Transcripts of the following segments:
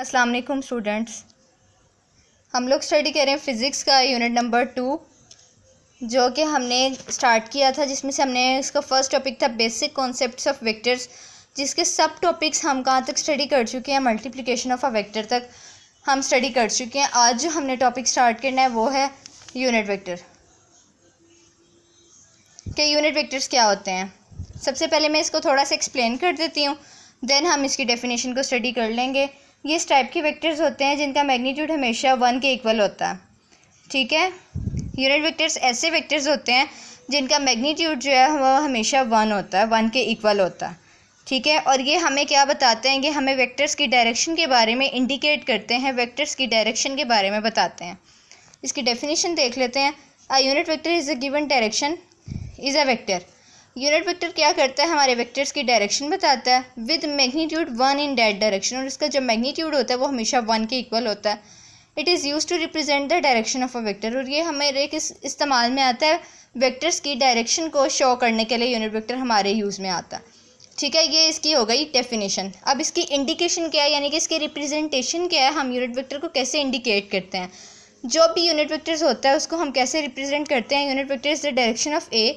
अस्सलाम वालेकुम स्टूडेंट्स हम लोग स्टडी कर रहे हैं फ़िज़िक्स का यूनिट नंबर टू जो कि हमने स्टार्ट किया था जिसमें से हमने इसका फर्स्ट टॉपिक था बेसिक कॉन्सेप्ट्स ऑफ वेक्टर्स जिसके सब टॉपिक्स हम कहाँ तक स्टडी कर चुके हैं मल्टीप्लिकेशन ऑफ अ वेक्टर तक हम स्टडी कर चुके हैं आज जो हमने टॉपिक स्टार्ट करना है वो है यूनिट वेक्टर के यूनिट वेक्टर्स क्या होते हैं सबसे पहले मैं इसको थोड़ा सा एक्सप्लेन कर देती हूँ देन हम इसकी डेफिनेशन को स्टडी कर लेंगे ये इस टाइप के वेक्टर्स होते हैं जिनका मैग्नीट्यूड हमेशा वन के इक्वल होता है ठीक है यूनिट वेक्टर्स ऐसे वेक्टर्स होते हैं जिनका मैग्नीट्यूड जो है वो हमेशा वन होता है वन के इक्वल होता है ठीक है और ये हमें क्या बताते हैं ये हमें वेक्टर्स की डायरेक्शन के बारे में इंडिकेट करते हैं वेक्टर्स की डायरेक्शन के बारे में बताते हैं इसकी डेफिनेशन देख लेते हैं a unit vector is a given direction is a vector unit vector क्या करता है हमारे वेक्टर्स की डायरेक्शन बताता है with magnitude one in that direction और इसका जो मैग्नीट्यूड होता है वो हमेशा वन के इक्वल होता है it is use to represent the direction of a vector और ये हमारे किस इस्तेमाल में आता है वेक्टर्स की डायरेक्शन को शो करने के लिए यूनिट वेक्टर हमारे यूज़ में आता है ठीक है ये इसकी हो गई डेफिनेशन अब इसकी इंडिकेशन क्या है यानी कि इसकी रिप्रेजेंटेशन क्या है हम यूनिट वेक्टर को कैसे इंडिकेट करते हैं जो भी यूनिट वेक्टर्स होता है उसको हम कैसे रिप्रेजेंट करते हैं unit vector is the direction of A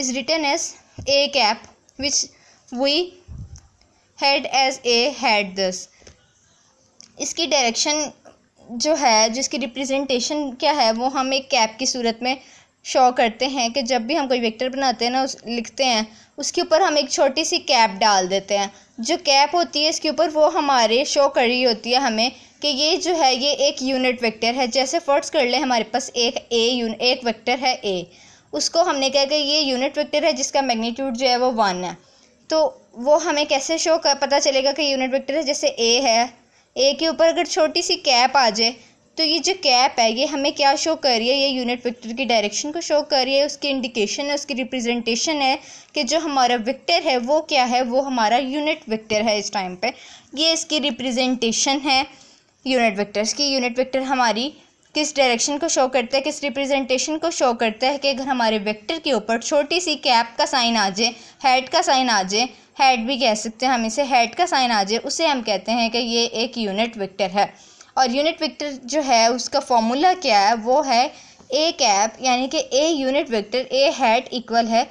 is written as a cap which we had as a had this इसकी डायरेक्शन जो है जिसकी रिप्रेजेंटेशन क्या है वो हम एक कैप की सूरत में शो करते हैं कि जब भी हम कोई वेक्टर बनाते हैं ना उस लिखते हैं उसके ऊपर हम एक छोटी सी कैप डाल देते हैं जो कैप होती है इसके ऊपर वो हमारे शो कर रही होती है हमें कि ये जो है ये एक यूनिट वेक्टर है जैसे फर्ट्स कर ले हमारे पास एक ए यून एक वेक्टर है ए उसको हमने कहा कि ये यूनिट वेक्टर है जिसका मैग्नीट्यूड जो है वो वन है तो वो हमें कैसे शो कर पता चलेगा कि यूनिट वेक्टर है जैसे ए है ए के ऊपर अगर छोटी सी कैप आ जाए तो ये जो कैप है ये हमें क्या शो कर रही है ये यूनिट वेक्टर की डायरेक्शन को शो कर रही है उसकी इंडिकेशन है उसकी रिप्रेजेंटेशन है कि जो हमारा वेक्टर है वो क्या है वो हमारा यूनिट वेक्टर है इस टाइम पे ये इसकी रिप्रेजेंटेशन है यूनिट वेक्टर्स की यूनिट वेक्टर हमारी किस डायरेक्शन को शो करता है किस रिप्रेजेंटेशन को शो करता है कि अगर हमारे वेक्टर के ऊपर छोटी सी कैप का साइन आ जाए हेड का साइन आ जाए हेड भी कह सकते हैं हम इसे हेड का साइन आ जाए उसे हम कहते हैं कि ये एक यूनिट वेक्टर है और यूनिट वेक्टर जो है उसका फॉर्मूला क्या है वो है ए कैप यानी कि A unit vector A hat equal है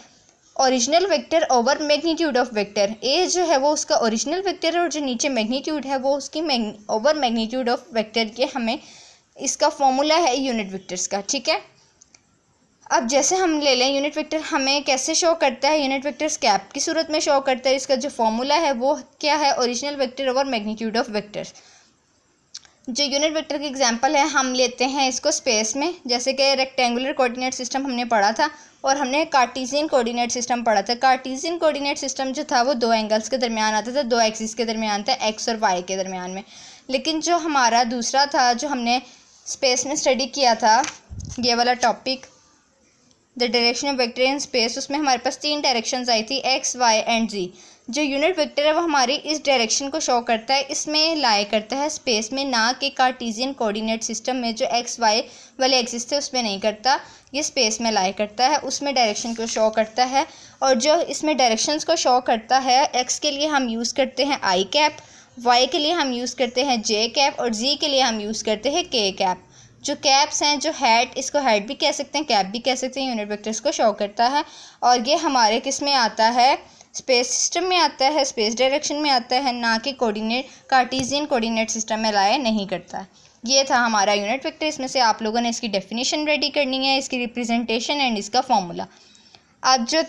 original vector over magnitude of vector A जो है वो उसका ओरिजिनल वेक्टर है और जो नीचे मैग्नीट्यूड है वो उसकी ओवर मैग्नीट्यूड ऑफ वेक्टर के हमें इसका फॉर्मूला है यूनिट विक्टर्स का ठीक है अब जैसे हम ले लें यूनिट विक्टर हमें कैसे शो करता है यूनिट विक्टर्स कैप की सूरत में शो करता है इसका जो फॉर्मूला है वो क्या है original vector over magnitude of vectors जो यूनिट वेक्टर की एग्जांपल है हम लेते हैं इसको स्पेस में जैसे कि रेक्टेंगुलर कोऑर्डिनेट सिस्टम हमने पढ़ा था और हमने कार्टीजियन कोऑर्डिनेट सिस्टम पढ़ा था कार्टीजियन कोऑर्डिनेट सिस्टम जो था वो दो एंगल्स के दरमियान आता था दो एक्सिस के दरमियान था एक्स और वाई के दरमियान में लेकिन जो हमारा दूसरा था जो हमने स्पेस में स्टडी किया था ये वाला topic the direction of vector in space उसमें हमारे पास तीन डायरेक्शन आई थी एक्स वाई एंड जी जो यूनिट वेक्टर है वो हमारी इस डायरेक्शन को शो करता है इसमें लाया करता है स्पेस में ना कि कार्टीजियन कोऑर्डिनेट सिस्टम में जो एक्स वाई वाले एक्सिस थे उसमें नहीं करता ये स्पेस में लाया करता है उसमें डायरेक्शन को शो करता है और जो इसमें डायरेक्शंस को शो करता है एक्स के लिए हम यूज़ करते हैं आई कैप वाई के लिए हम यूज़ करते हैं जे कैप और जी के लिए हम यूज़ करते हैं के कैप जो कैप्स हैं जो हैड इसको हैड भी कह सकते हैं कैप भी कह सकते हैं यूनिट वेक्टर्स को शो करता है और ये हमारे किस में आता है स्पेस सिस्टम में आता है स्पेस डायरेक्शन में आता है ना कि कोऑर्डिनेट कार्टीजियन कोऑर्डिनेट सिस्टम में लाया नहीं करता ये था हमारा यूनिट वेक्टर इसमें से आप लोगों ने इसकी डेफिनेशन रेडी करनी है इसकी रिप्रेजेंटेशन एंड इसका फॉर्मूला अब जो